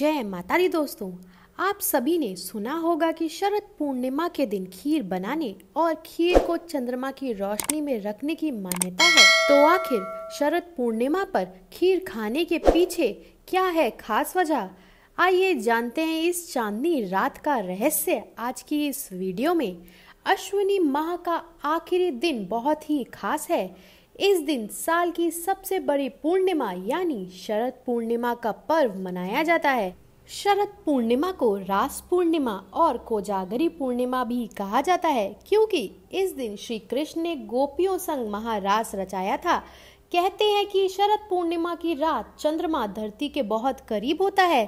जय माता दी दोस्तों आप सभी ने सुना होगा कि शरद पूर्णिमा के दिन खीर बनाने और खीर को चंद्रमा की रोशनी में रखने की मान्यता है तो आखिर शरद पूर्णिमा पर खीर खाने के पीछे क्या है खास वजह आइए जानते हैं इस चांदनी रात का रहस्य आज की इस वीडियो में अश्विनी माह का आखिरी दिन बहुत ही खास है इस दिन साल की सबसे बड़ी पूर्णिमा यानी शरद पूर्णिमा का पर्व मनाया जाता है शरद पूर्णिमा को रास पूर्णिमा और कोजागरी पूर्णिमा भी कहा जाता है क्योंकि इस दिन श्री कृष्ण ने गोपियों संग महारास रचाया था कहते हैं कि शरद पूर्णिमा की रात चंद्रमा धरती के बहुत करीब होता है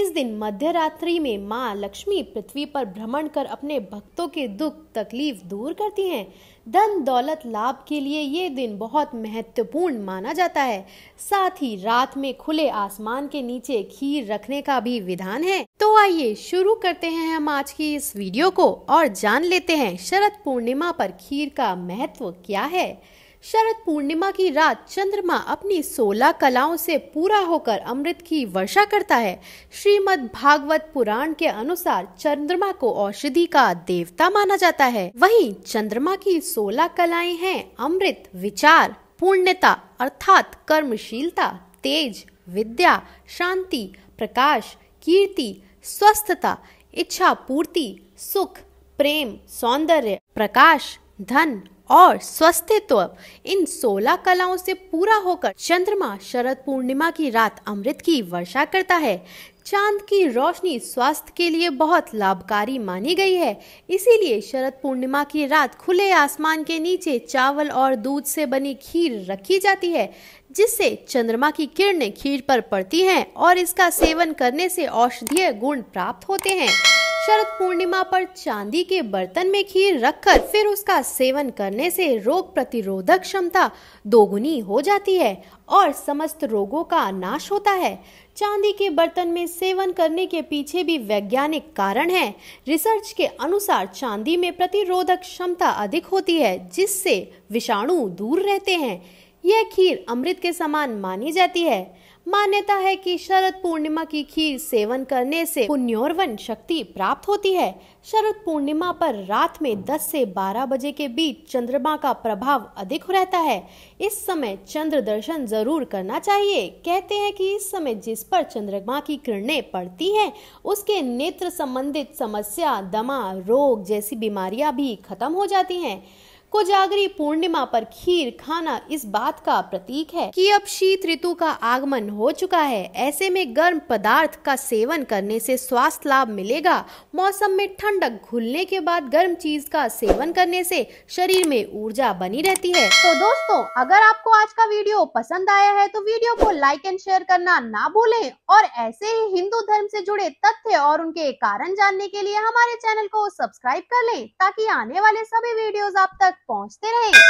इस दिन मध्य रात्रि में माँ लक्ष्मी पृथ्वी पर भ्रमण कर अपने भक्तों के दुख तकलीफ दूर करती हैं धन दौलत लाभ के लिए ये दिन बहुत महत्वपूर्ण माना जाता है साथ ही रात में खुले आसमान के नीचे खीर रखने का भी विधान है तो आइए शुरू करते हैं हम आज की इस वीडियो को और जान लेते हैं शरद पूर्णिमा पर खीर का महत्व क्या है शरद पूर्णिमा की रात चंद्रमा अपनी सोलह कलाओं से पूरा होकर अमृत की वर्षा करता है श्रीमद् भागवत पुराण के अनुसार चंद्रमा को औषधि का देवता माना जाता है वहीं चंद्रमा की सोलह कलाएं हैं अमृत विचार पूर्णता अर्थात कर्मशीलता तेज विद्या शांति प्रकाश कीर्ति स्वस्थता इच्छा पूर्ति सुख प्रेम सौंदर्य प्रकाश धन और स्वस्थित्व इन सोलह कलाओं से पूरा होकर चंद्रमा शरद पूर्णिमा की रात अमृत की वर्षा करता है चांद की रोशनी स्वास्थ्य के लिए बहुत लाभकारी मानी गई है इसीलिए शरद पूर्णिमा की रात खुले आसमान के नीचे चावल और दूध से बनी खीर रखी जाती है जिससे चंद्रमा की किरणें खीर पर पड़ती हैं और इसका सेवन करने से औषधीय गुण प्राप्त होते हैं शरद पूर्णिमा पर चांदी के बर्तन में खीर रखकर फिर उसका सेवन करने से रोग प्रतिरोधक क्षमता दोगुनी हो जाती है और समस्त रोगों का नाश होता है चांदी के बर्तन में सेवन करने के पीछे भी वैज्ञानिक कारण है रिसर्च के अनुसार चांदी में प्रतिरोधक क्षमता अधिक होती है जिससे विषाणु दूर रहते हैं यह खीर अमृत के समान मानी जाती है मान्यता है कि शरद पूर्णिमा की खीर सेवन करने से पुण्योर्वन शक्ति प्राप्त होती है शरद पूर्णिमा पर रात में 10 से 12 बजे के बीच चंद्रमा का प्रभाव अधिक रहता है इस समय चंद्र दर्शन जरूर करना चाहिए कहते हैं कि इस समय जिस पर चंद्रमा की किरणें पड़ती हैं उसके नेत्र संबंधित समस्या दमा रोग जैसी बीमारियां भी खत्म हो जाती हैं कोजागरी पूर्णिमा पर खीर खाना इस बात का प्रतीक है कि अब शीत ऋतु का आगमन हो चुका है ऐसे में गर्म पदार्थ का सेवन करने से स्वास्थ्य लाभ मिलेगा मौसम में ठंडक घुलने के बाद गर्म चीज का सेवन करने से शरीर में ऊर्जा बनी रहती है तो दोस्तों अगर आपको आज का वीडियो पसंद आया है तो वीडियो को लाइक एंड शेयर करना ना भूले और ऐसे ही हिंदू धर्म ऐसी जुड़े तथ्य और उनके कारण जानने के लिए हमारे चैनल को सब्सक्राइब कर ले ताकि आने वाले सभी वीडियो आप तक pontos. Tira aí.